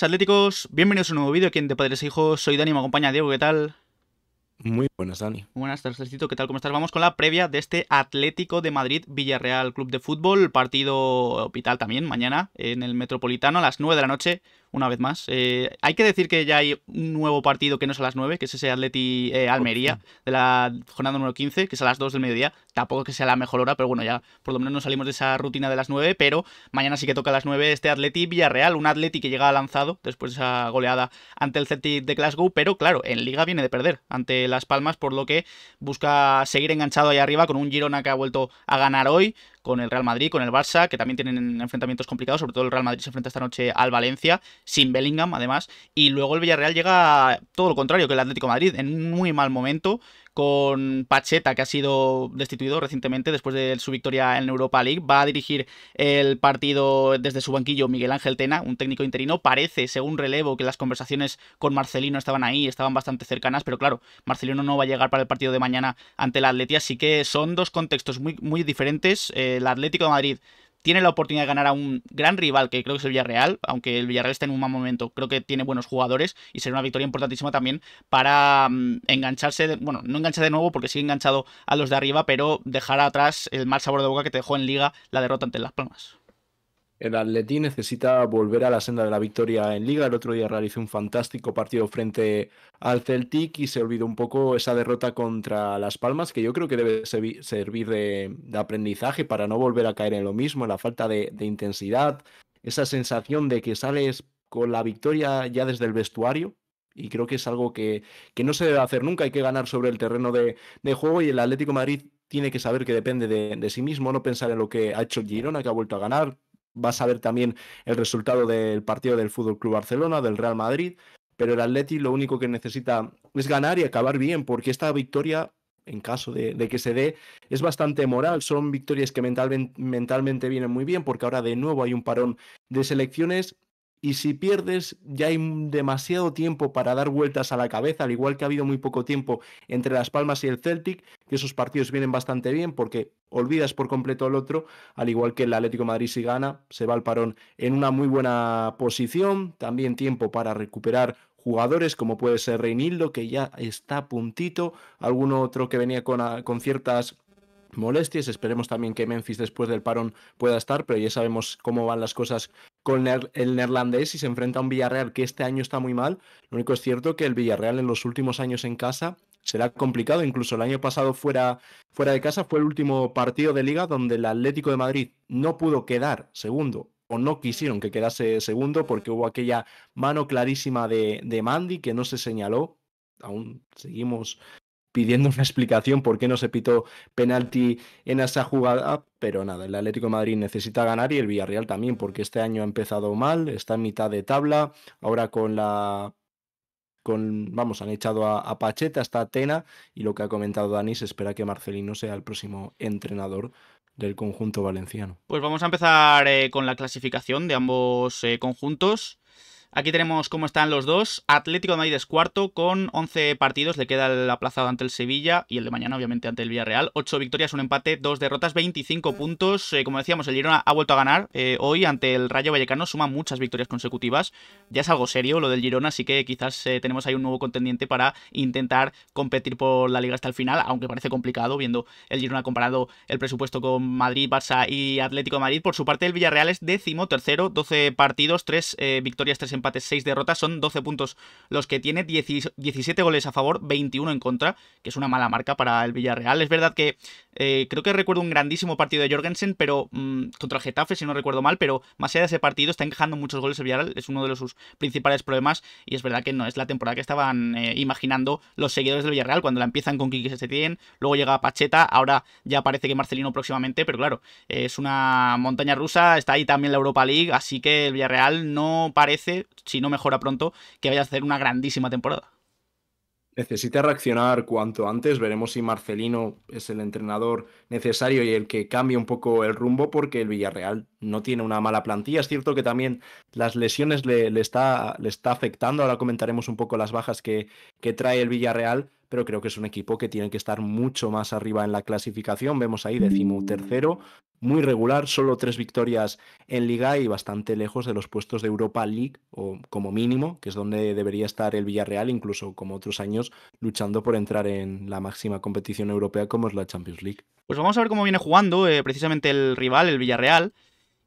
atléticos. Bienvenidos a un nuevo vídeo aquí en De Padres e Hijos. Soy Dani, me acompaña Diego, ¿qué tal? Muy buenas, Dani. Buenas, Tarcecito, ¿qué tal? ¿Cómo estás? Vamos con la previa de este Atlético de Madrid-Villarreal Club de Fútbol, partido hospital también, mañana en el Metropolitano a las 9 de la noche una vez más. Eh, hay que decir que ya hay un nuevo partido que no es a las 9, que es ese Atleti eh, Almería de la jornada número 15, que es a las 2 del mediodía. Tampoco que sea la mejor hora, pero bueno, ya por lo menos no salimos de esa rutina de las 9, pero mañana sí que toca a las 9 este Atleti Villarreal, un Atleti que llega lanzado después de esa goleada ante el Celtic de Glasgow, pero claro, en liga viene de perder ante Las Palmas, por lo que busca seguir enganchado ahí arriba con un Girona que ha vuelto a ganar hoy, con el Real Madrid, con el Barça, que también tienen enfrentamientos complicados, sobre todo el Real Madrid se enfrenta esta noche al Valencia, sin Bellingham además, y luego el Villarreal llega todo lo contrario que el Atlético Madrid, en un muy mal momento, con Pacheta, que ha sido destituido recientemente después de su victoria en Europa League. Va a dirigir el partido desde su banquillo Miguel Ángel Tena, un técnico interino. Parece, según relevo, que las conversaciones con Marcelino estaban ahí, estaban bastante cercanas, pero claro, Marcelino no va a llegar para el partido de mañana ante el Atleti, así que son dos contextos muy, muy diferentes. el Atlético de Madrid tiene la oportunidad de ganar a un gran rival que creo que es el Villarreal, aunque el Villarreal está en un mal momento, creo que tiene buenos jugadores y será una victoria importantísima también para mm, engancharse, bueno, no enganchar de nuevo porque sigue enganchado a los de arriba, pero dejar atrás el mal sabor de boca que te dejó en liga la derrota ante Las Palmas. El Atleti necesita volver a la senda de la victoria en Liga. El otro día realizó un fantástico partido frente al Celtic y se olvidó un poco esa derrota contra Las Palmas, que yo creo que debe servir de, aprendizaje para no volver a caer en lo mismo, en la falta de, intensidad, esa sensación de que sales con la victoria ya desde el vestuario y creo que es algo que, no se debe hacer nunca, hay que ganar sobre el terreno de, juego y el Atlético Madrid tiene que saber que depende de, de, sí mismo, no pensar en lo que ha hecho Girona, que ha vuelto a ganar, vas a ver también el resultado del partido del Fútbol Club Barcelona, del Real Madrid, pero el Atleti lo único que necesita es ganar y acabar bien, porque esta victoria en caso de, de, que se dé, es bastante moral. Son victorias que mentalmente, mentalmente vienen muy bien, porque ahora de nuevo hay un parón de selecciones y si pierdes ya hay demasiado tiempo para dar vueltas a la cabeza, al igual que ha habido muy poco tiempo entre Las Palmas y el Celtic, que esos partidos vienen bastante bien porque olvidas por completo al otro, al igual que el Atlético Madrid si gana, se va al parón en una muy buena posición, también tiempo para recuperar jugadores como puede ser Reinildo, que ya está a puntito, alguno otro que venía con, con ciertas molestias. Esperemos también que Memphis después del parón pueda estar, pero ya sabemos cómo van las cosas el neerlandés y se enfrenta a un Villarreal que este año está muy mal. Lo único es cierto que el Villarreal en los últimos años en casa será complicado. Incluso el año pasado fuera, fuera de casa fue el último partido de liga donde el Atlético de Madrid no pudo quedar segundo o no quisieron que quedase segundo porque hubo aquella mano clarísima de, de Mandy que no se señaló. Aún seguimos pidiendo una explicación por qué no se pitó penalti en esa jugada, pero nada, el Atlético Madrid necesita ganar y el Villarreal también, porque este año ha empezado mal, está en mitad de tabla, ahora con la... Con, vamos, han echado a, Pacheta, hasta Atena y lo que ha comentado Dani, se espera que Marcelino sea el próximo entrenador del conjunto valenciano. Pues vamos a empezar eh, con la clasificación de ambos eh, conjuntos. Aquí tenemos cómo están los dos. Atlético de Madrid es cuarto con 11 partidos. Le queda el aplazado ante el Sevilla y el de mañana, obviamente, ante el Villarreal. 8 victorias, un empate, 2 derrotas, 25 mm. puntos. Eh, como decíamos, el Girona ha vuelto a ganar eh, hoy ante el Rayo Vallecano. Suma muchas victorias consecutivas. Ya es algo serio lo del Girona, así que quizás eh, tenemos ahí un nuevo contendiente para intentar competir por la liga hasta el final, aunque parece complicado viendo el Girona comparado el presupuesto con Madrid, Barça y Atlético de Madrid. Por su parte, el Villarreal es décimo tercero, 12 partidos, 3 victorias, 3 empates empates, 6 derrotas, son 12 puntos los que tiene, 17 goles a favor, 21 en contra, que es una mala marca para el Villarreal. Es verdad que eh, creo que recuerdo un grandísimo partido de Jorgensen, pero mm, contra contra Getafe, si no recuerdo mal, pero más allá de ese partido está encajando muchos goles el Villarreal, es uno de sus principales problemas y es verdad que no es la temporada que estaban eh, imaginando los seguidores del Villarreal cuando la empiezan con Kiki Setién, luego llega Pacheta, ahora ya parece que Marcelino próximamente, pero claro, es una montaña rusa, está ahí también la Europa League, así que el Villarreal no parece si no mejora pronto, que vaya a hacer una grandísima temporada. Necesita reaccionar cuanto antes. Veremos si Marcelino es el entrenador necesario y el que cambie un poco el rumbo porque el Villarreal no tiene una mala plantilla. Es cierto que también las lesiones le, le está, afectando. Ahora comentaremos un poco las bajas que, que trae el Villarreal pero creo que es un equipo que tiene que estar mucho más arriba en la clasificación. Vemos ahí tercero, muy regular, solo tres victorias en liga y bastante lejos de los puestos de Europa League, o como mínimo, que es donde debería estar el Villarreal, incluso como otros años, luchando por entrar en la máxima competición europea como es la Champions League. Pues vamos a ver cómo viene jugando eh, precisamente el rival, el Villarreal.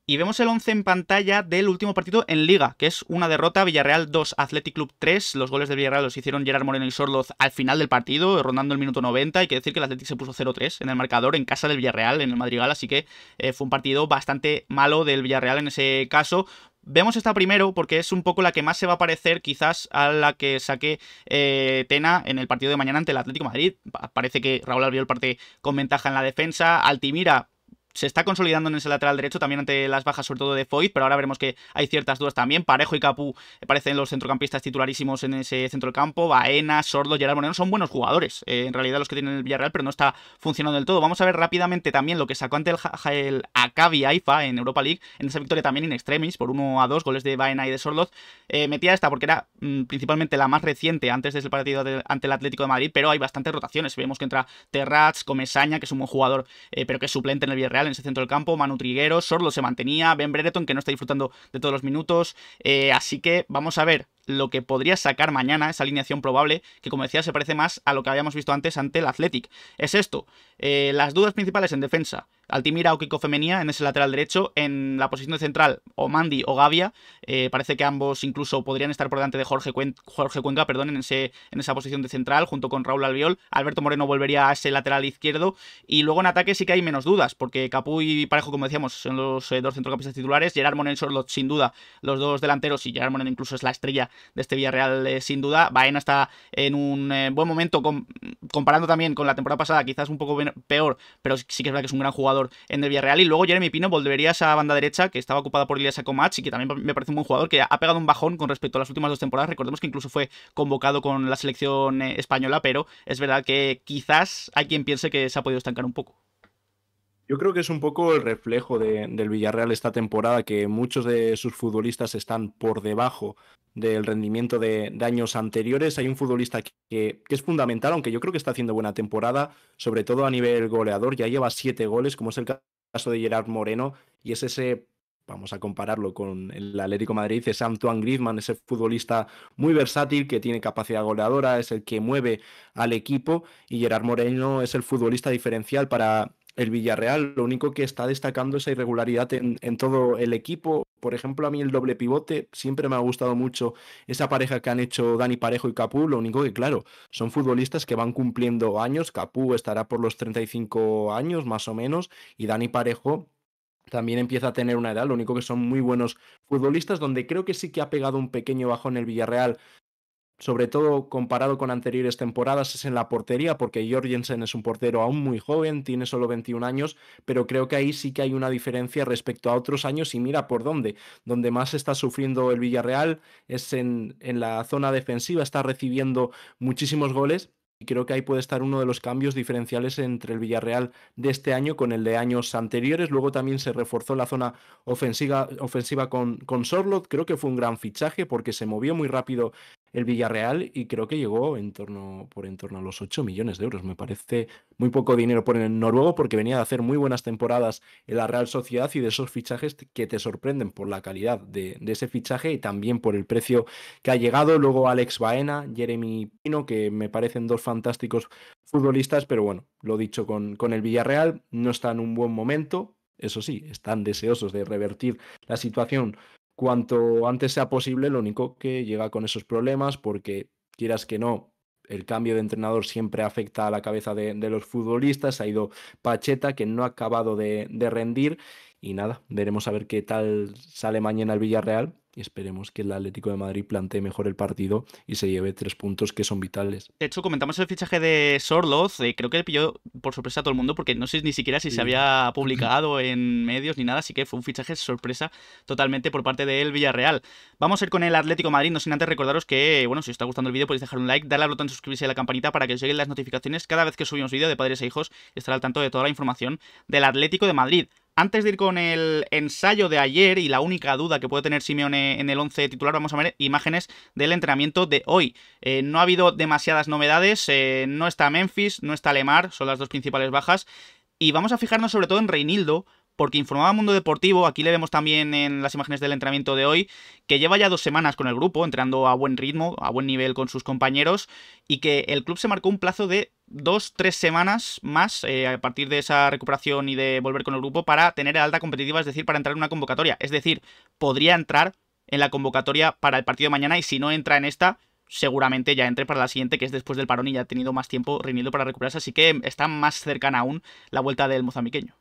Y vemos el 11 en pantalla del último partido en Liga, que es una derrota Villarreal 2, Athletic Club 3. Los goles de Villarreal los hicieron Gerard Moreno y Sorloz al final del partido, rondando el minuto 90. Hay que decir que el Athletic se puso 0-3 en el marcador en casa del Villarreal, en el Madrigal, así que eh, fue un partido bastante malo del Villarreal en ese caso. Vemos esta primero porque es un poco la que más se va a parecer quizás a la que saque eh, Tena en el partido de mañana ante el Atlético Madrid. Parece que Raúl el parte con ventaja en la defensa. Altimira se está consolidando en ese lateral derecho también ante las bajas, sobre todo de Foyt, pero ahora veremos que hay ciertas dudas también. Parejo y Capú parecen los centrocampistas titularísimos en ese centro del campo. Baena, Sordo, Gerard Moreno son buenos jugadores, eh, en realidad los que tienen el Villarreal, pero no está funcionando del todo. Vamos a ver rápidamente también lo que sacó ante el, el Acabi Haifa en Europa League, en esa victoria también in extremis, por 1 a 2, goles de Baena y de Sordo eh, metía esta porque era mm, principalmente la más reciente antes del partido ante el Atlético de Madrid, pero hay bastantes rotaciones. Vemos que entra Terrats, Comesaña, que es un buen jugador, eh, pero que es suplente en el Villarreal en ese centro del campo, Manu Triguero, Sorlo se mantenía, Ben Brereton que no está disfrutando de todos los minutos, eh, así que vamos a ver lo que podría sacar mañana, esa alineación probable, que como decía se parece más a lo que habíamos visto antes ante el Athletic. Es esto, eh, las dudas principales en defensa, Altimira o Kiko Femenía en ese lateral derecho. En la posición de central, o Mandi o Gavia. Eh, parece que ambos incluso podrían estar por delante de Jorge, Cuenca perdón, en, ese, en esa posición de central, junto con Raúl Albiol. Alberto Moreno volvería a ese lateral izquierdo. Y luego en ataque sí que hay menos dudas, porque Capu y Parejo, como decíamos, son los eh, dos centrocampistas titulares. Gerard Moreno y sin duda, los dos delanteros. Y Gerard Moreno incluso es la estrella de este Villarreal, eh, sin duda. Baena está en un buen momento, comparando también con la temporada pasada, quizás un poco peor, pero sí que es verdad que es un gran jugador en el Villarreal. Y luego Jeremy Pino volvería a esa banda derecha que estaba ocupada por Ilias Akomach y que también me parece un buen jugador que ha pegado un bajón con respecto a las últimas dos temporadas. Recordemos que incluso fue convocado con la selección eh, española, pero es verdad que quizás hay quien piense que se ha podido estancar un poco. Yo creo que es un poco el reflejo del Villarreal esta temporada, que muchos de sus futbolistas están por debajo del rendimiento de, años anteriores. Hay un futbolista que, es fundamental, aunque yo creo que está haciendo buena temporada, sobre todo a nivel goleador. Ya lleva siete goles, como es el caso de Gerard Moreno, y es ese vamos a compararlo con el Atlético Madrid, es Antoine Griezmann, ese futbolista muy versátil que tiene capacidad goleadora, es el que mueve al equipo y Gerard Moreno es el futbolista diferencial para el Villarreal, lo único que está destacando esa irregularidad en, todo el equipo. Por ejemplo, a mí el doble pivote siempre me ha gustado mucho esa pareja que han hecho Dani Parejo y Capú. Lo único que, claro, son futbolistas que van cumpliendo años. Capú estará por los 35 años más o menos y Dani Parejo también empieza a tener una edad, lo único que son muy buenos futbolistas, donde creo que sí que ha pegado un pequeño bajo en el Villarreal sobre todo comparado con anteriores temporadas, es en la portería, porque Jorgensen es un portero aún muy joven, tiene solo 21 años, pero creo que ahí sí que hay una diferencia respecto a otros años y mira por dónde. Donde más está sufriendo el Villarreal es en, la zona defensiva, está recibiendo muchísimos goles. Y creo que ahí puede estar uno de los cambios diferenciales entre el Villarreal de este año con el de años anteriores. Luego también se reforzó la zona ofensiva, ofensiva con, con Sorlot. Creo que fue un gran fichaje porque se movió muy rápido el Villarreal y creo que llegó en torno, por en torno a los 8 millones de euros. Me parece muy poco dinero por el noruego porque venía de hacer muy buenas temporadas en la Real Sociedad y de esos fichajes que te sorprenden por la calidad de, ese fichaje y también por el precio que ha llegado. Luego Alex Baena, Jeremy Pino, que me parecen dos fantásticos futbolistas, pero bueno, lo dicho con, con el Villarreal, no está en un buen momento, eso sí, están deseosos de revertir la situación cuanto antes sea posible, lo único que llega con esos problemas, porque quieras que no, el cambio de entrenador siempre afecta a la cabeza de, los futbolistas. Ha ido Pacheta, que no ha acabado de rendir, y nada, veremos a ver qué tal sale mañana el Villarreal y esperemos que el Atlético de Madrid plantee mejor el partido y se lleve tres puntos que son vitales. De hecho, comentamos el fichaje de Sorloz, eh, creo que le pilló por sorpresa a todo el mundo porque no sé ni siquiera si se había publicado en medios ni nada, así que fue un fichaje sorpresa totalmente por parte del Villarreal. Vamos a ir con el Atlético de Madrid, no sin antes recordaros que, bueno, si os está gustando el vídeo podéis dejar un like, darle al botón de suscribirse a la campanita para que os lleguen las notificaciones cada vez que subimos vídeo de padres e hijos, estar al tanto de toda la información del Atlético de Madrid. Antes de ir con el ensayo de ayer y la única duda que puede tener Simeone en el 11 titular, vamos a ver imágenes del entrenamiento de hoy. Eh, no ha habido demasiadas novedades, eh, no está Memphis, no está Lemar, son las dos principales bajas. Y vamos a fijarnos sobre todo en Reinildo, porque informaba Mundo Deportivo, aquí le vemos también en las imágenes del entrenamiento de hoy, que lleva ya dos semanas con el grupo, entrenando a buen ritmo, a buen nivel con sus compañeros, y que el club se marcó un plazo de dos, tres semanas más eh, a partir de esa recuperación y de volver con el grupo para tener alta competitiva, es decir, para entrar en una convocatoria. Es decir, podría entrar en la convocatoria para el partido de mañana y si no entra en esta, seguramente ya entre para la siguiente, que es después del parón y ya ha tenido más tiempo reunido para recuperarse, así que está más cercana aún la vuelta del mozambiqueño.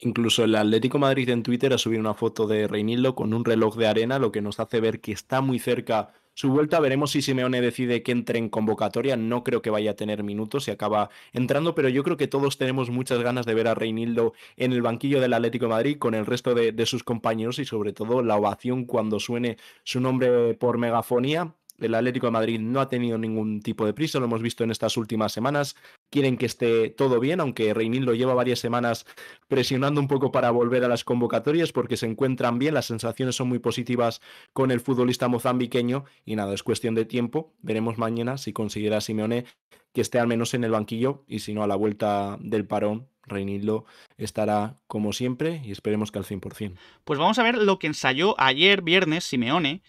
Incluso el Atlético Madrid en Twitter ha subido una foto de Reinildo con un reloj de arena, lo que nos hace ver que está muy cerca su vuelta. Veremos si Simeone decide que entre en convocatoria. No creo que vaya a tener minutos y acaba entrando, pero yo creo que todos tenemos muchas ganas de ver a Reinildo en el banquillo del Atlético Madrid con el resto de sus compañeros y sobre todo la ovación cuando suene su nombre por megafonía el Atlético de Madrid no ha tenido ningún tipo de prisa, lo hemos visto en estas últimas semanas. Quieren que esté todo bien, aunque Reinildo lleva varias semanas presionando un poco para volver a las convocatorias porque se encuentran bien, las sensaciones son muy positivas con el futbolista mozambiqueño y nada, es cuestión de tiempo. Veremos mañana si considera Simeone que esté al menos en el banquillo y si no a la vuelta del parón Reinildo estará como siempre y esperemos que al 100%. Pues vamos a ver lo que ensayó ayer viernes Simeone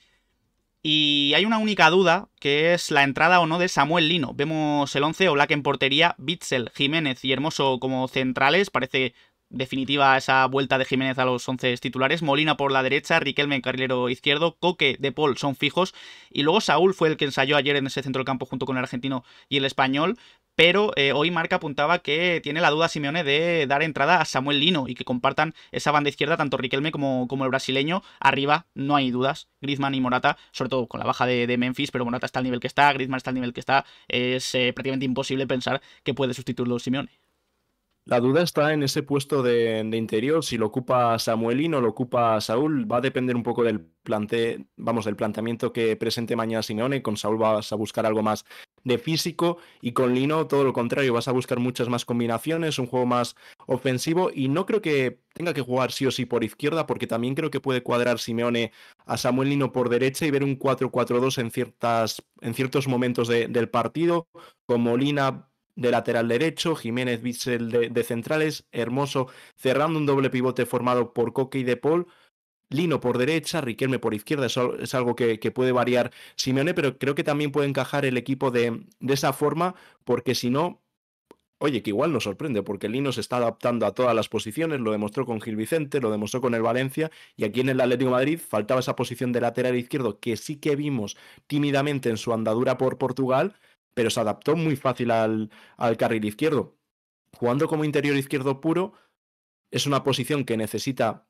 y hay una única duda, que es la entrada o no de Samuel Lino. Vemos el 11, Black en portería, Bitzel, Jiménez y Hermoso como centrales. Parece definitiva esa vuelta de Jiménez a los 11 titulares. Molina por la derecha, Riquelme carrilero izquierdo, Coque, De Paul son fijos. Y luego Saúl fue el que ensayó ayer en ese centro del campo junto con el argentino y el español pero eh, hoy Marca apuntaba que tiene la duda Simeone de dar entrada a Samuel Lino y que compartan esa banda izquierda tanto Riquelme como, el brasileño. Arriba no hay dudas, Griezmann y Morata, sobre todo con la baja de, Memphis, pero Morata está al nivel que está, Griezmann está al nivel que está, es eh, prácticamente imposible pensar que puede sustituirlo Simeone. La duda está en ese puesto de, interior, si lo ocupa Samuelín o lo ocupa Saúl, va a depender un poco del plante, vamos, del planteamiento que presente mañana Simeone. Con Saúl vas a buscar algo más de físico y con Lino todo lo contrario, vas a buscar muchas más combinaciones, un juego más ofensivo y no creo que tenga que jugar sí o sí por izquierda porque también creo que puede cuadrar Simeone a Samuel Lino por derecha y ver un 4-4-2 en, ciertas, en ciertos momentos del partido, como Lina de lateral derecho, Jiménez Bissell de, centrales, Hermoso cerrando un doble pivote formado por Coque y De Paul, Lino por derecha, Riquelme por izquierda, eso es algo que, puede variar Simeone, pero creo que también puede encajar el equipo de, de esa forma, porque si no, oye, que igual nos sorprende, porque Lino se está adaptando a todas las posiciones, lo demostró con Gil Vicente, lo demostró con el Valencia, y aquí en el Atlético Madrid faltaba esa posición de lateral izquierdo que sí que vimos tímidamente en su andadura por Portugal, pero se adaptó muy fácil al, carril izquierdo. Jugando como interior izquierdo puro, es una posición que necesita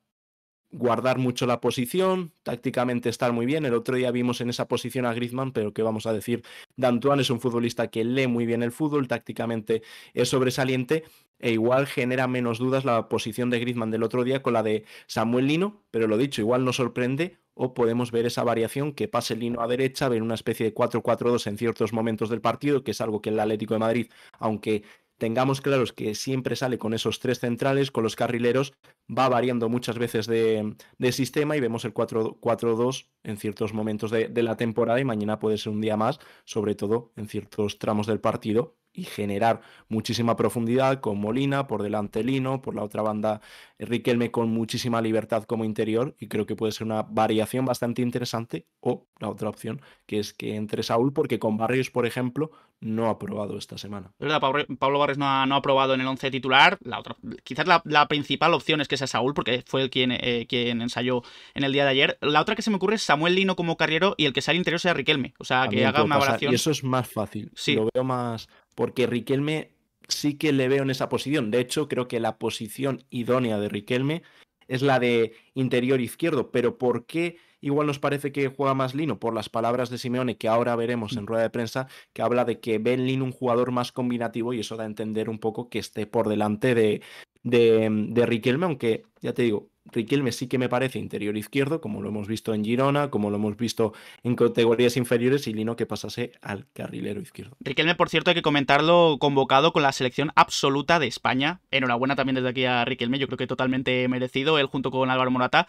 guardar mucho la posición, tácticamente estar muy bien. El otro día vimos en esa posición a Griezmann, pero qué vamos a decir, Dantuan es un futbolista que lee muy bien el fútbol, tácticamente es sobresaliente e igual genera menos dudas la posición de Griezmann del otro día con la de Samuel Lino, pero lo dicho, igual nos sorprende o podemos ver esa variación que pase el lino a derecha, ver una especie de 4-4-2 en ciertos momentos del partido, que es algo que el Atlético de Madrid, aunque tengamos claros que siempre sale con esos tres centrales, con los carrileros, va variando muchas veces de, sistema y vemos el 4-2 en ciertos momentos de, la temporada y mañana puede ser un día más, sobre todo en ciertos tramos del partido, y generar muchísima profundidad con Molina, por delante Lino, por la otra banda Riquelme con muchísima libertad como interior y creo que puede ser una variación bastante interesante o la otra opción que es que entre Saúl porque con Barrios, por ejemplo, no ha probado esta semana. Es ¿Verdad? Pablo Barrios no ha, no ha probado en el 11 titular. La otra, quizás la, principal opción es que sea Saúl porque fue el eh, quien, ensayó en el día de ayer. La otra que se me ocurre es Samuel Lino como carriero y el que sale interior sea Riquelme. O sea, que haga una variación. Y eso es más fácil. Sí. Lo veo más porque Riquelme sí que le veo en esa posición. De hecho, creo que la posición idónea de Riquelme es la de interior izquierdo, pero ¿por qué igual nos parece que juega más Lino? Por las palabras de Simeone, que ahora veremos en rueda de prensa, que habla de que Ben en un jugador más combinativo y eso da a entender un poco que esté por delante de, de, de Riquelme, aunque ya te digo, Riquelme sí que me parece interior izquierdo, como lo hemos visto en Girona, como lo hemos visto en categorías inferiores, y Lino que pasase al carrilero izquierdo. Riquelme, por cierto, hay que comentarlo convocado con la selección absoluta de España. Enhorabuena también desde aquí a Riquelme, yo creo que totalmente merecido, él junto con Álvaro Morata.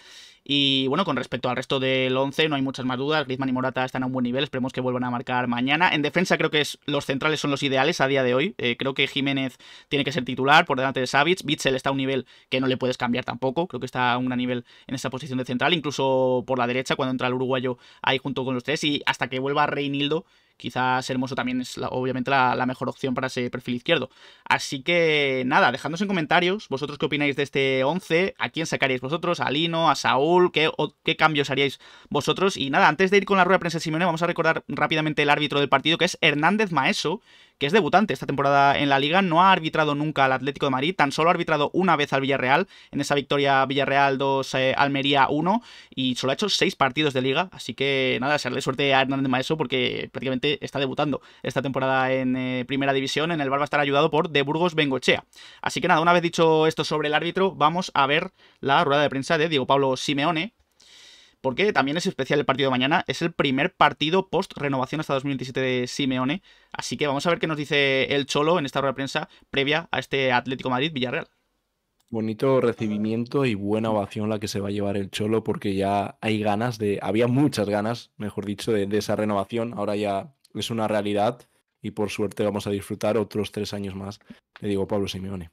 Y bueno, con respecto al resto del 11, no hay muchas más dudas. Griezmann y Morata están a un buen nivel, esperemos que vuelvan a marcar mañana. En defensa creo que es, los centrales son los ideales a día de hoy. Eh, creo que Jiménez tiene que ser titular por delante de Savic. Bitzel está a un nivel que no le puedes cambiar tampoco, creo que está a un nivel en esa posición de central, incluso por la derecha cuando entra el uruguayo ahí junto con los tres y hasta que vuelva Reinildo, quizás Hermoso también es obviamente la, mejor opción para ese perfil izquierdo. Así que nada, dejadnos en comentarios vosotros qué opináis de este 11, a quién sacaríais vosotros, a Lino, a Saúl, qué, cambios haríais vosotros. Y nada, antes de ir con la rueda de prensa de vamos a recordar rápidamente el árbitro del partido que es Hernández Maeso, que es debutante esta temporada en la liga, no ha arbitrado nunca al Atlético de Madrid, tan solo ha arbitrado una vez al Villarreal, en esa victoria Villarreal 2, eh, Almería 1, y solo ha hecho 6 partidos de liga, así que nada, darle suerte a Hernández Maeso porque prácticamente está debutando esta temporada en eh, Primera División, en el bar va a estar ayudado por De Burgos Bengochea. Así que nada, una vez dicho esto sobre el árbitro, vamos a ver la rueda de prensa de Diego Pablo Simeone, porque también es especial el partido de mañana. Es el primer partido post-renovación hasta 2027 de Simeone. Así que vamos a ver qué nos dice el Cholo en esta rueda de prensa previa a este Atlético Madrid-Villarreal. Bonito recibimiento y buena ovación la que se va a llevar el Cholo porque ya hay ganas de, había muchas ganas, mejor dicho, de, esa renovación. Ahora ya es una realidad y por suerte vamos a disfrutar otros tres años más, le digo Pablo Simeone.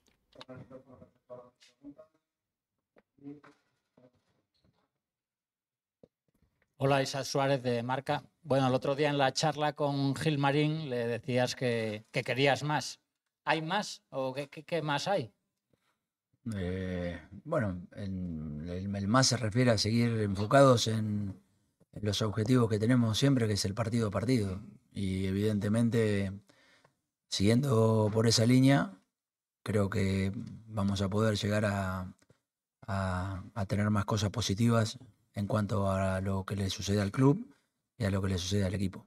Hola, Isa Suárez de Marca. Bueno, el otro día en la charla con Gil Marín le decías que, querías más. ¿Hay más o qué, más hay? Eh, bueno, el, más se refiere a seguir enfocados en los objetivos que tenemos siempre, que es el partido a partido. Y evidentemente, siguiendo por esa línea, creo que vamos a poder llegar a, a tener más cosas positivas en cuanto a lo que le sucede al club y a lo que le sucede al equipo.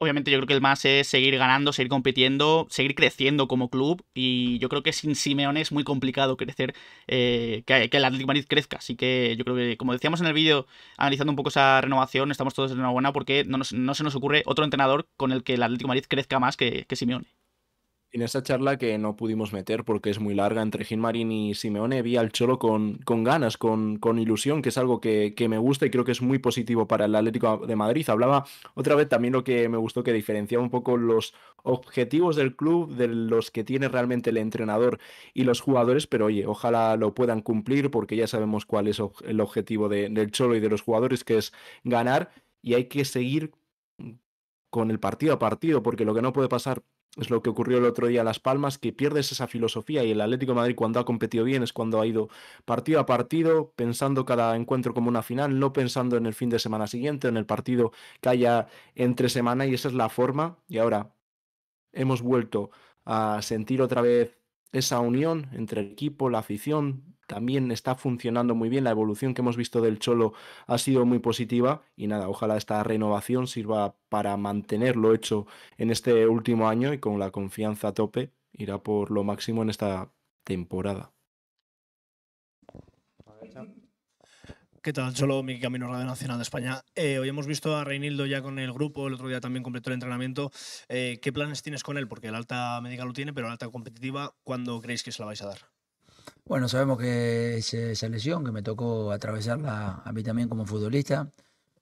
Obviamente yo creo que el más es seguir ganando, seguir compitiendo, seguir creciendo como club y yo creo que sin Simeone es muy complicado crecer, eh, que, el Atlético Madrid crezca. Así que yo creo que como decíamos en el vídeo, analizando un poco esa renovación, estamos todos en una buena porque no, se nos ocurre otro entrenador con el que el Atlético Madrid crezca más que Simeone en esa charla que no pudimos meter porque es muy larga entre Gilmarín y Simeone, vi al Cholo con, con ganas, con, con, ilusión, que es algo que, me gusta y creo que es muy positivo para el Atlético de Madrid. Hablaba otra vez también lo que me gustó, que diferenciaba un poco los objetivos del club de los que tiene realmente el entrenador y los jugadores, pero oye, ojalá lo puedan cumplir porque ya sabemos cuál es el objetivo del Cholo y de los jugadores, que es ganar y hay que seguir con el partido a partido, porque lo que no puede pasar es lo que ocurrió el otro día a Las Palmas, que pierdes esa filosofía y el Atlético Madrid cuando ha competido bien es cuando ha ido partido a partido, pensando cada encuentro como una final, no pensando en el fin de semana siguiente, en el partido que haya entre semana y esa es la forma. Y ahora hemos vuelto a sentir otra vez esa unión entre el equipo, la afición, también está funcionando muy bien. La evolución que hemos visto del Cholo ha sido muy positiva y nada, ojalá esta renovación sirva para mantener lo hecho en este último año y con la confianza a tope irá por lo máximo en esta temporada. ¿Qué tal? Cholo, mi camino Radio Nacional de España. Eh, hoy hemos visto a Reinildo ya con el grupo, el otro día también completó el entrenamiento. Eh, ¿Qué planes tienes con él? Porque el alta médica lo tiene, pero el alta competitiva, ¿cuándo creéis que se la vais a dar? Bueno, sabemos que eh, esa lesión que me tocó atravesarla a mí también como futbolista,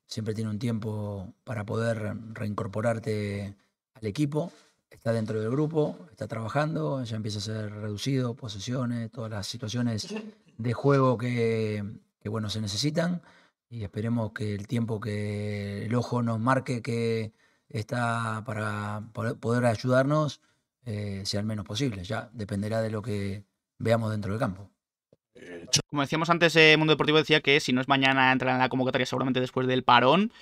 siempre tiene un tiempo para poder reincorporarte al equipo. Está dentro del grupo, está trabajando, ya empieza a ser reducido, posesiones, todas las situaciones de juego que, bueno, se necesitan. Y esperemos que el tiempo que el ojo nos marque que está para poder ayudarnos eh, sea el menos posible. Ya dependerá de lo que veamos dentro del campo. Como decíamos antes, eh, Mundo Deportivo decía que si no es mañana entrará en la convocatoria seguramente después del parón.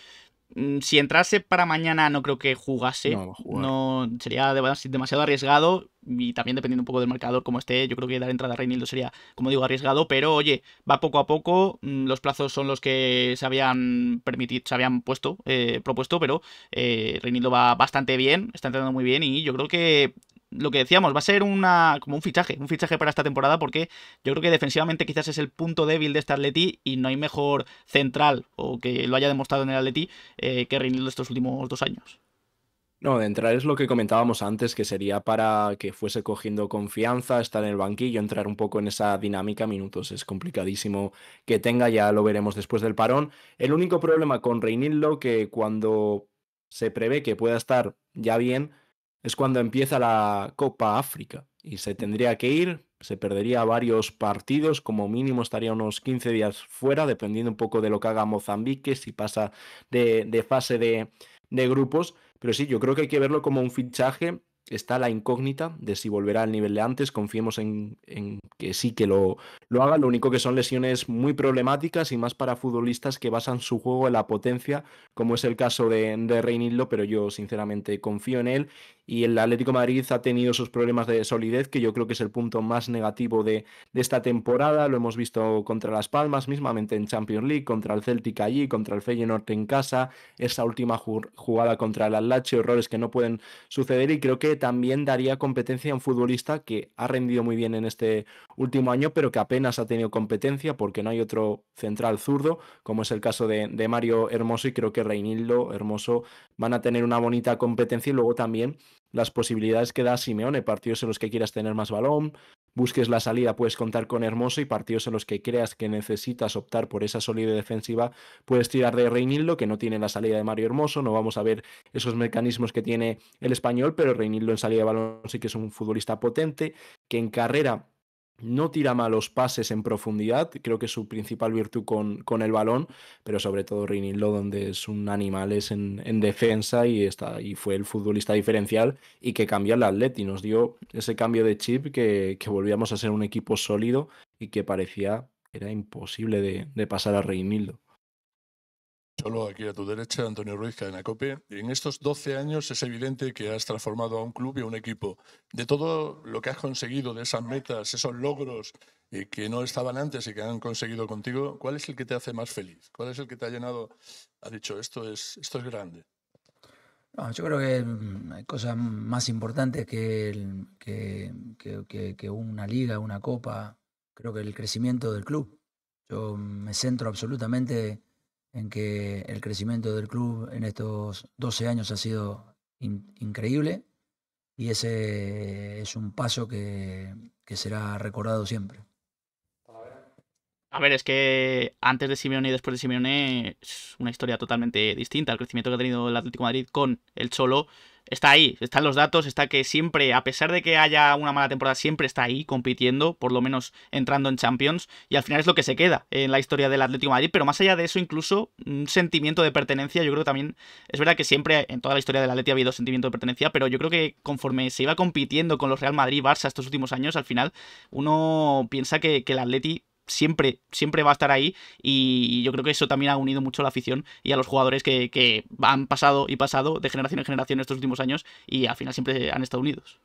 Mm, si entrase para mañana no creo que jugase. No, no sería demasiado arriesgado y también dependiendo un poco del marcador como esté, yo creo que dar entrada a Reinaldo sería, como digo, arriesgado, pero oye, va poco a poco, mm, los plazos son los que se habían permitido, se habían puesto, eh, propuesto, pero eh, va bastante bien, está entrando muy bien y yo creo que lo que decíamos, va a ser una como un fichaje, un fichaje para esta temporada porque yo creo que defensivamente quizás es el punto débil de este Atleti y no hay mejor central o que lo haya demostrado en el Atleti eh, que Reinildo estos últimos dos años. No, de entrar es lo que comentábamos antes, que sería para que fuese cogiendo confianza, estar en el banquillo, entrar un poco en esa dinámica, minutos es complicadísimo que tenga, ya lo veremos después del parón. El único problema con Reinildo que cuando se prevé que pueda estar ya bien, es cuando empieza la Copa África y se tendría que ir, se perdería varios partidos, como mínimo estaría unos 15 días fuera, dependiendo un poco de lo que haga Mozambique, si pasa de, fase de, grupos. Pero sí, yo creo que hay que verlo como un fichaje está la incógnita de si volverá al nivel de antes. Confiemos en, que sí que lo, lo, haga. Lo único que son lesiones muy problemáticas y más para futbolistas que basan su juego en la potencia, como es el caso de, de Reinildo, pero yo sinceramente confío en él y el Atlético Madrid ha tenido sus problemas de solidez, que yo creo que es el punto más negativo de, esta temporada. Lo hemos visto contra Las Palmas, mismamente en Champions League, contra el Celtic allí, contra el Feyenoord en casa, esa última jugada contra el Alache, errores que no pueden suceder y creo que también daría competencia a un futbolista que ha rendido muy bien en este último año, pero que apenas ha tenido competencia porque no hay otro central zurdo, como es el caso de, de Mario Hermoso y creo que Reinildo Hermoso van a tener una bonita competencia y luego también las posibilidades que da Simeone, partidos en los que quieras tener más balón, busques la salida, puedes contar con Hermoso y partidos en los que creas que necesitas optar por esa sólida defensiva, puedes tirar de Reinildo, que no tiene la salida de Mario Hermoso, no vamos a ver esos mecanismos que tiene el español, pero Reinildo en salida de balón sí que es un futbolista potente, que en carrera no tira malos pases en profundidad, creo que es su principal virtud con, con el balón, pero sobre todo Reinildo, donde es un animal, es en, defensa y, está, fue el futbolista diferencial y que cambió al y nos dio ese cambio de chip que, que, volvíamos a ser un equipo sólido y que parecía era imposible de, de pasar a Reinildo. Hola, aquí a tu derecha, Antonio Ruiz, Cadena Cope. En estos 12 años es evidente que has transformado a un club y a un equipo. De todo lo que has conseguido, de esas metas, esos logros eh, que no estaban antes y que han conseguido contigo, ¿cuál es el que te hace más feliz? ¿Cuál es el que te ha llenado? Ha dicho, esto es, esto es grande. yo creo que mm, hay cosas más importantes que, que, que, una liga, una copa. Creo que el crecimiento del club. Yo mm, me centro absolutamente en que el crecimiento del club en estos 12 años ha sido increíble y ese es un paso que, que será recordado siempre. A ver, es que antes de Simeone y después de Simeone es una historia totalmente distinta. El crecimiento que ha tenido el Atlético de Madrid con el Cholo está ahí, están los datos, está que siempre, a pesar de que haya una mala temporada, siempre está ahí compitiendo, por lo menos entrando en Champions, y al final es lo que se queda en la historia del Atlético Madrid, pero más allá de eso, incluso un sentimiento de pertenencia, yo creo que también, es verdad que siempre en toda la historia del Atlético ha habido sentimiento de pertenencia, pero yo creo que conforme se iba compitiendo con los Real Madrid, Barça estos últimos años, al final uno piensa que, que el Atleti siempre, siempre va a estar ahí y yo creo que eso también ha unido mucho a la afición y a los jugadores que, han pasado y pasado de generación en generación estos últimos años y al final siempre han estado unidos.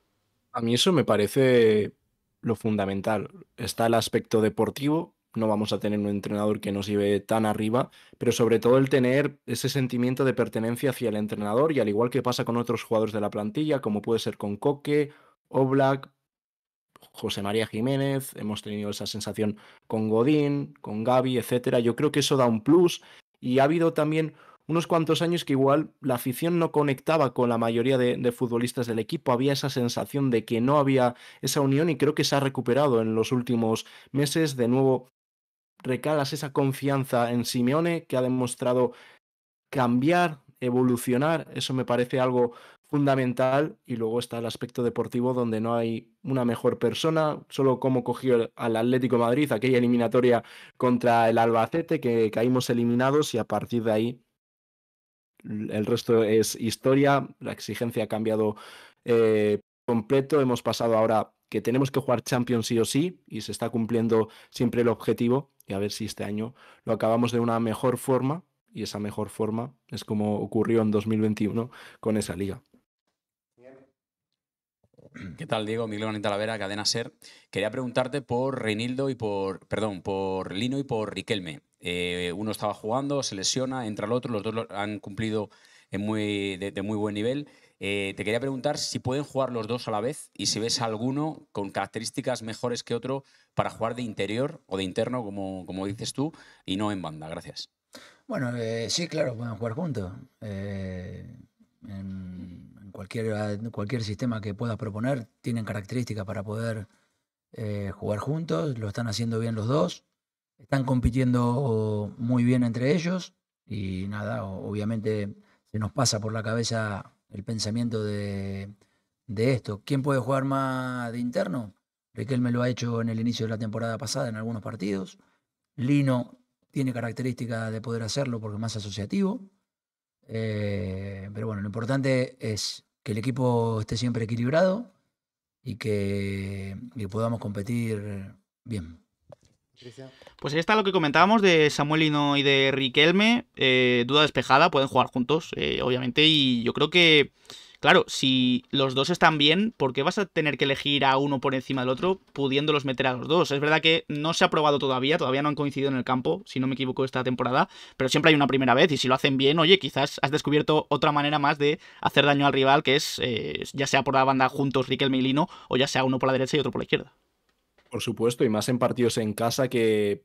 A mí eso me parece lo fundamental. Está el aspecto deportivo, no vamos a tener un entrenador que nos lleve tan arriba, pero sobre todo el tener ese sentimiento de pertenencia hacia el entrenador y al igual que pasa con otros jugadores de la plantilla, como puede ser con Coque, Oblak, José María Jiménez, hemos tenido esa sensación con Godín, con Gaby, etcétera. Yo creo que eso da un plus y ha habido también unos cuantos años que igual la afición no conectaba con la mayoría de, de, futbolistas del equipo, había esa sensación de que no había esa unión y creo que se ha recuperado en los últimos meses. De nuevo, recalas esa confianza en Simeone que ha demostrado cambiar, evolucionar, eso me parece algo fundamental y luego está el aspecto deportivo donde no hay una mejor persona, solo como cogió al Atlético Madrid aquella eliminatoria contra el Albacete que caímos eliminados y a partir de ahí el resto es historia, la exigencia ha cambiado eh, completo, hemos pasado ahora que tenemos que jugar Champions sí o sí y se está cumpliendo siempre el objetivo y a ver si este año lo acabamos de una mejor forma y esa mejor forma es como ocurrió en 2021 con esa liga. ¿Qué tal, Diego? Miguel Manuel Talavera, Cadena Ser. Quería preguntarte por Reinildo y por, perdón, por Lino y por Riquelme. Eh, uno estaba jugando, se lesiona, entra el otro, los dos han cumplido en muy, de, muy buen nivel. Eh, te quería preguntar si pueden jugar los dos a la vez y si ves alguno con características mejores que otro para jugar de interior o de interno, como, como dices tú, y no en banda. Gracias. Bueno, eh, sí, claro, pueden jugar juntos en, cualquier, sistema que puedas proponer, tienen características para poder eh, jugar juntos, lo están haciendo bien los dos, están compitiendo muy bien entre ellos y nada, obviamente se nos pasa por la cabeza el pensamiento de, de esto. ¿Quién puede jugar más de interno? me lo ha hecho en el inicio de la temporada pasada en algunos partidos. Lino tiene características de poder hacerlo porque es más asociativo. Eh, pero bueno, lo importante es que el equipo esté siempre equilibrado y que, podamos competir bien. Pues ahí está lo que comentábamos de Samuel y de Riquelme. Eh, duda despejada, pueden jugar juntos, eh, obviamente. Y yo creo que Claro, si los dos están bien, ¿por qué vas a tener que elegir a uno por encima del otro pudiéndolos meter a los dos? Es verdad que no se ha probado todavía, todavía no han coincidido en el campo, si no me equivoco, esta temporada, pero siempre hay una primera vez y si lo hacen bien, oye, quizás has descubierto otra manera más de hacer daño al rival, que es eh, ya sea por la banda juntos Riquelme y Lino o ya sea uno por la derecha y otro por la izquierda. Por supuesto, y más en partidos en casa que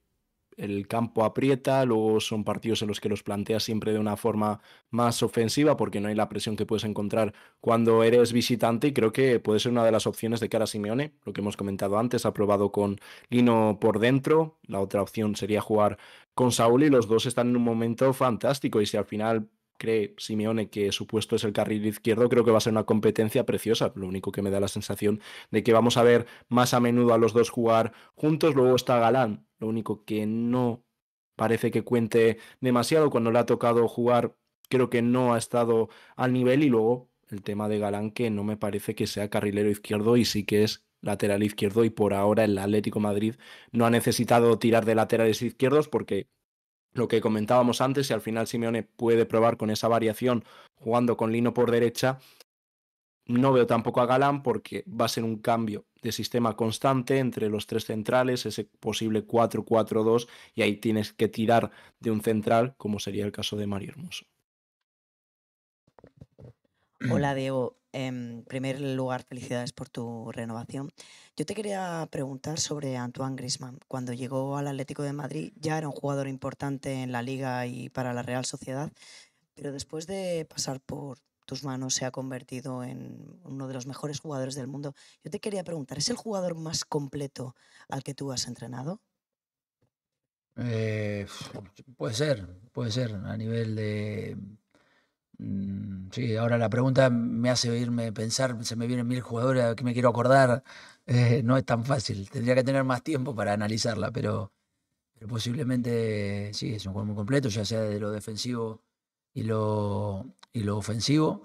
el campo aprieta, luego son partidos en los que los planteas siempre de una forma más ofensiva porque no hay la presión que puedes encontrar cuando eres visitante y creo que puede ser una de las opciones de cara a Simeone, lo que hemos comentado antes, ha probado con Lino por dentro, la otra opción sería jugar con Saúl y los dos están en un momento fantástico y si al final cree Simeone que su puesto es el carril izquierdo, creo que va a ser una competencia preciosa. Lo único que me da la sensación de que vamos a ver más a menudo a los dos jugar juntos. Luego está Galán, lo único que no parece que cuente demasiado cuando le ha tocado jugar. Creo que no ha estado al nivel y luego el tema de Galán que no me parece que sea carrilero izquierdo y sí que es lateral izquierdo y por ahora el Atlético Madrid no ha necesitado tirar de laterales izquierdos porque lo que comentábamos antes, si al final Simeone puede probar con esa variación jugando con Lino por derecha, no veo tampoco a Galán porque va a ser un cambio de sistema constante entre los tres centrales, ese posible 4-4-2, y ahí tienes que tirar de un central, como sería el caso de Mario Hermoso. Hola Diego, en primer lugar, felicidades por tu renovación. Yo te quería preguntar sobre Antoine Grisman. Cuando llegó al Atlético de Madrid ya era un jugador importante en la liga y para la Real Sociedad, pero después de pasar por tus manos se ha convertido en uno de los mejores jugadores del mundo. Yo te quería preguntar, ¿es el jugador más completo al que tú has entrenado? Eh, puede ser, puede ser, a nivel de Mm, sí, ahora la pregunta me hace irme pensar, se me vienen mil jugadores a que me quiero acordar. Eh, no es tan fácil, tendría que tener más tiempo para analizarla, pero, posiblemente sí, es un juego muy completo, ya sea de lo defensivo y lo, y lo ofensivo.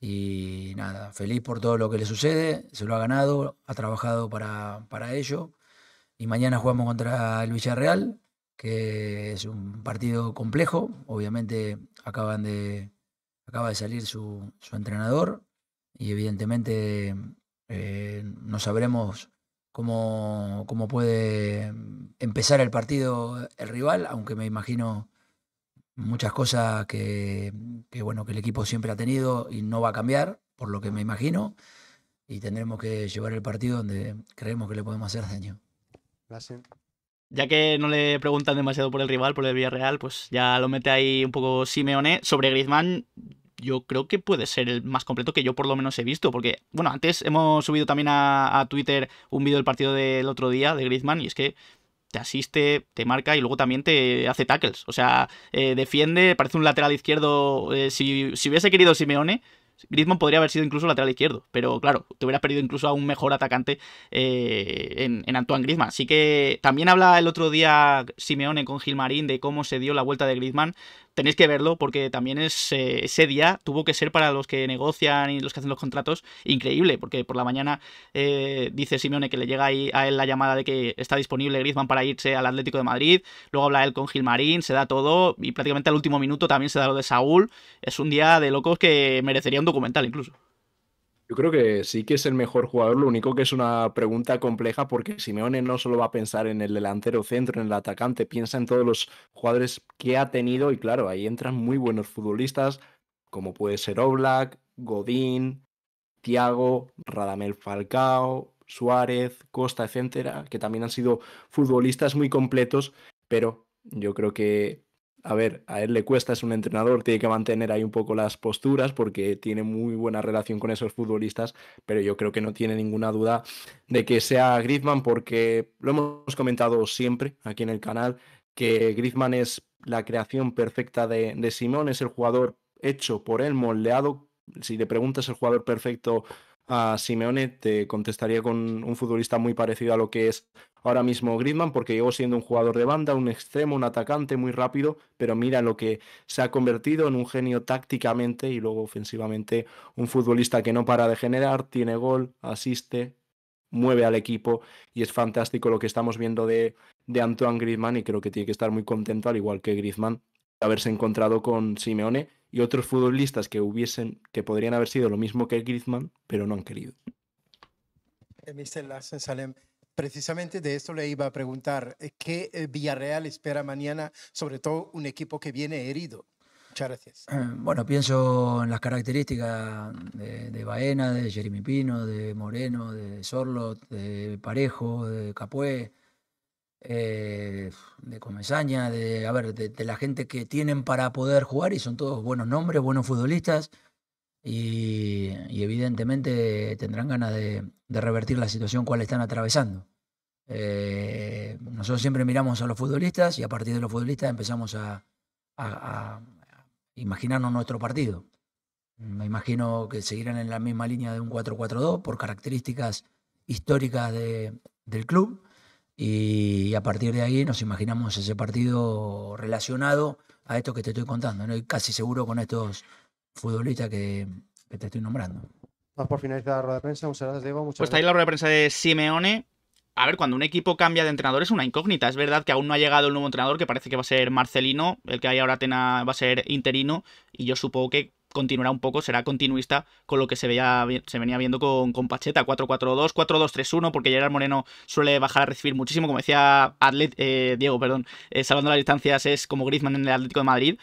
Y nada, feliz por todo lo que le sucede, se lo ha ganado, ha trabajado para, para ello. Y mañana jugamos contra el Villarreal, que es un partido complejo. Obviamente acaban de, acaba de salir su, entrenador y evidentemente eh, no sabremos cómo, cómo puede empezar el partido el rival, aunque me imagino muchas cosas que, bueno que el equipo siempre ha tenido y no va a cambiar por lo que me imagino y tendremos que llevar el partido donde creemos que le podemos hacer daño ya que no le preguntan demasiado por el rival por el Villarreal pues ya lo mete ahí un poco Simeone sobre Griezmann yo creo que puede ser el más completo que yo por lo menos he visto. Porque, bueno, antes hemos subido también a, Twitter un vídeo del partido del otro día de Griezmann y es que te asiste, te marca y luego también te hace tackles. O sea, eh, defiende, parece un lateral izquierdo. Eh, si, hubiese querido Simeone, Griezmann podría haber sido incluso lateral izquierdo. Pero claro, te hubieras perdido incluso a un mejor atacante eh, en, Antoine Griezmann. Así que también habla el otro día Simeone con Gilmarín de cómo se dio la vuelta de Griezmann tenéis que verlo porque también es, eh, ese día tuvo que ser para los que negocian y los que hacen los contratos increíble, porque por la mañana eh, dice Simeone que le llega ahí a él la llamada de que está disponible Griezmann para irse al Atlético de Madrid, luego habla él con Gilmarín, se da todo y prácticamente al último minuto también se da lo de Saúl, es un día de locos que merecería un documental incluso. Yo creo que sí que es el mejor jugador, lo único que es una pregunta compleja porque Simeone no solo va a pensar en el delantero centro, en el atacante, piensa en todos los jugadores que ha tenido y claro, ahí entran muy buenos futbolistas como puede ser Oblak, Godín, Thiago, Radamel Falcao, Suárez, Costa, etcétera, que también han sido futbolistas muy completos, pero yo creo que a ver, a él le cuesta, es un entrenador, tiene que mantener ahí un poco las posturas porque tiene muy buena relación con esos futbolistas, pero yo creo que no tiene ninguna duda de que sea Griezmann porque lo hemos comentado siempre aquí en el canal, que Griezmann es la creación perfecta de, de Simón, es el jugador hecho por él, moldeado. Si le preguntas el jugador perfecto a Simeone te contestaría con un futbolista muy parecido a lo que es ahora mismo Griezmann, porque llegó siendo un jugador de banda, un extremo, un atacante muy rápido, pero mira lo que se ha convertido en un genio tácticamente y luego ofensivamente, un futbolista que no para de generar, tiene gol, asiste, mueve al equipo y es fantástico lo que estamos viendo de, de Antoine Griezmann y creo que tiene que estar muy contento, al igual que Griezmann, de haberse encontrado con Simeone y otros futbolistas que hubiesen, que podrían haber sido lo mismo que Griezmann, pero no han querido. Eh, Mr. Larsen Salem, precisamente de esto le iba a preguntar, eh, ¿qué eh, Villarreal espera mañana, sobre todo un equipo que viene herido? Muchas gracias. Bueno, pienso en las características de, de, Baena, de Jeremy Pino, de Moreno, de Sorlot, de Parejo, de Capué, eh, de Comesaña, de, ver, de, la gente que tienen para poder jugar y son todos buenos nombres, buenos futbolistas y, evidentemente tendrán ganas de, revertir la situación cual están atravesando. Eh, nosotros siempre miramos a los futbolistas y a partir de los futbolistas empezamos a, imaginarnos nuestro partido. Me imagino que seguirán en la misma línea de un 4-4-2 por características históricas del club y a partir de ahí nos imaginamos ese partido relacionado a esto que te estoy contando, ¿no? y casi seguro con estos futbolistas que, te estoy nombrando. por finalizar la rueda de prensa. Muchas gracias, pues está ahí la rueda de prensa de Simeone. A ver, cuando un equipo cambia de entrenador es una incógnita. Es verdad que aún no ha llegado el nuevo entrenador, que parece que va a ser Marcelino. El que hay ahora va a ser interino. Y yo supongo que continuará un poco, será continuista con lo que se, veía, se venía viendo con, con Pacheta, 4-4-2, 4-2-3-1, porque Gerard Moreno suele bajar a recibir muchísimo, como decía eh, Diego, perdón, eh, salvando las distancias es como Griezmann en el Atlético de Madrid,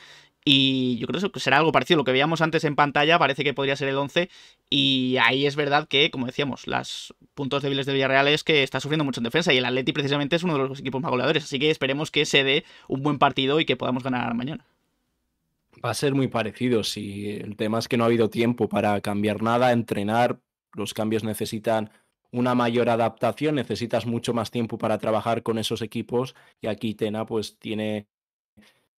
y yo creo que será algo parecido. Lo que veíamos antes en pantalla parece que podría ser el 11. Y ahí es verdad que, como decíamos, los puntos débiles de Villarreal es que está sufriendo mucho en defensa. Y el Atleti precisamente es uno de los equipos más goleadores. Así que esperemos que se dé un buen partido y que podamos ganar mañana. Va a ser muy parecido. Si el tema es que no ha habido tiempo para cambiar nada, entrenar, los cambios necesitan una mayor adaptación, necesitas mucho más tiempo para trabajar con esos equipos y aquí Tena pues tiene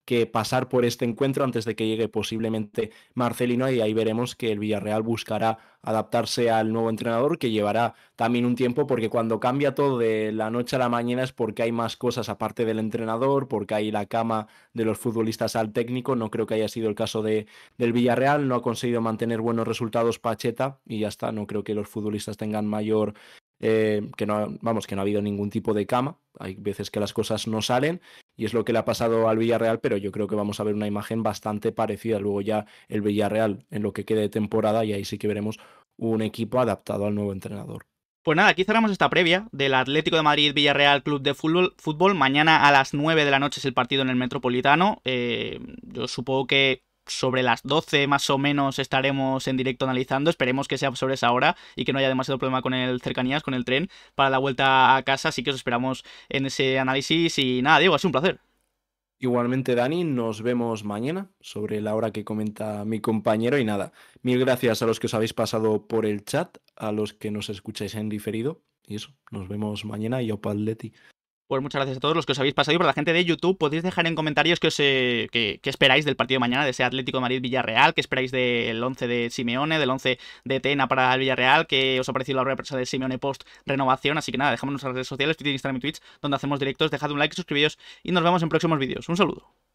que pasar por este encuentro antes de que llegue posiblemente Marcelino y ahí veremos que el Villarreal buscará adaptarse al nuevo entrenador que llevará también un tiempo porque cuando cambia todo de la noche a la mañana es porque hay más cosas aparte del entrenador, porque hay la cama de los futbolistas al técnico, no creo que haya sido el caso de, del Villarreal, no ha conseguido mantener buenos resultados Pacheta y ya está, no creo que los futbolistas tengan mayor eh, que no, vamos, que no ha habido ningún tipo de cama. Hay veces que las cosas no salen y es lo que le ha pasado al Villarreal, pero yo creo que vamos a ver una imagen bastante parecida. Luego ya el Villarreal en lo que quede de temporada y ahí sí que veremos un equipo adaptado al nuevo entrenador. Pues nada, aquí cerramos esta previa del Atlético de Madrid Villarreal Club de Fútbol. fútbol. Mañana a las 9 de la noche es el partido en el Metropolitano. Eh, yo supongo que sobre las 12 más o menos estaremos en directo analizando. Esperemos que sea sobre esa hora y que no haya demasiado problema con el cercanías, con el tren, para la vuelta a casa. Así que os esperamos en ese análisis. Y nada, Diego, ha sido un placer. Igualmente, Dani, nos vemos mañana sobre la hora que comenta mi compañero. Y nada, mil gracias a los que os habéis pasado por el chat, a los que nos escucháis en diferido. Y eso, nos vemos mañana y opa Leti. Pues muchas gracias a todos los que os habéis pasado y por la gente de YouTube podéis dejar en comentarios qué eh, que, esperáis del partido de mañana de ese Atlético de Madrid-Villarreal, qué esperáis del 11 de Simeone, del 11 de Tena para el Villarreal, qué os ha parecido la represa de Simeone post renovación. Así que nada, en las redes sociales, Twitter, Instagram y Twitch, donde hacemos directos. Dejad un like, suscribíos y nos vemos en próximos vídeos. Un saludo.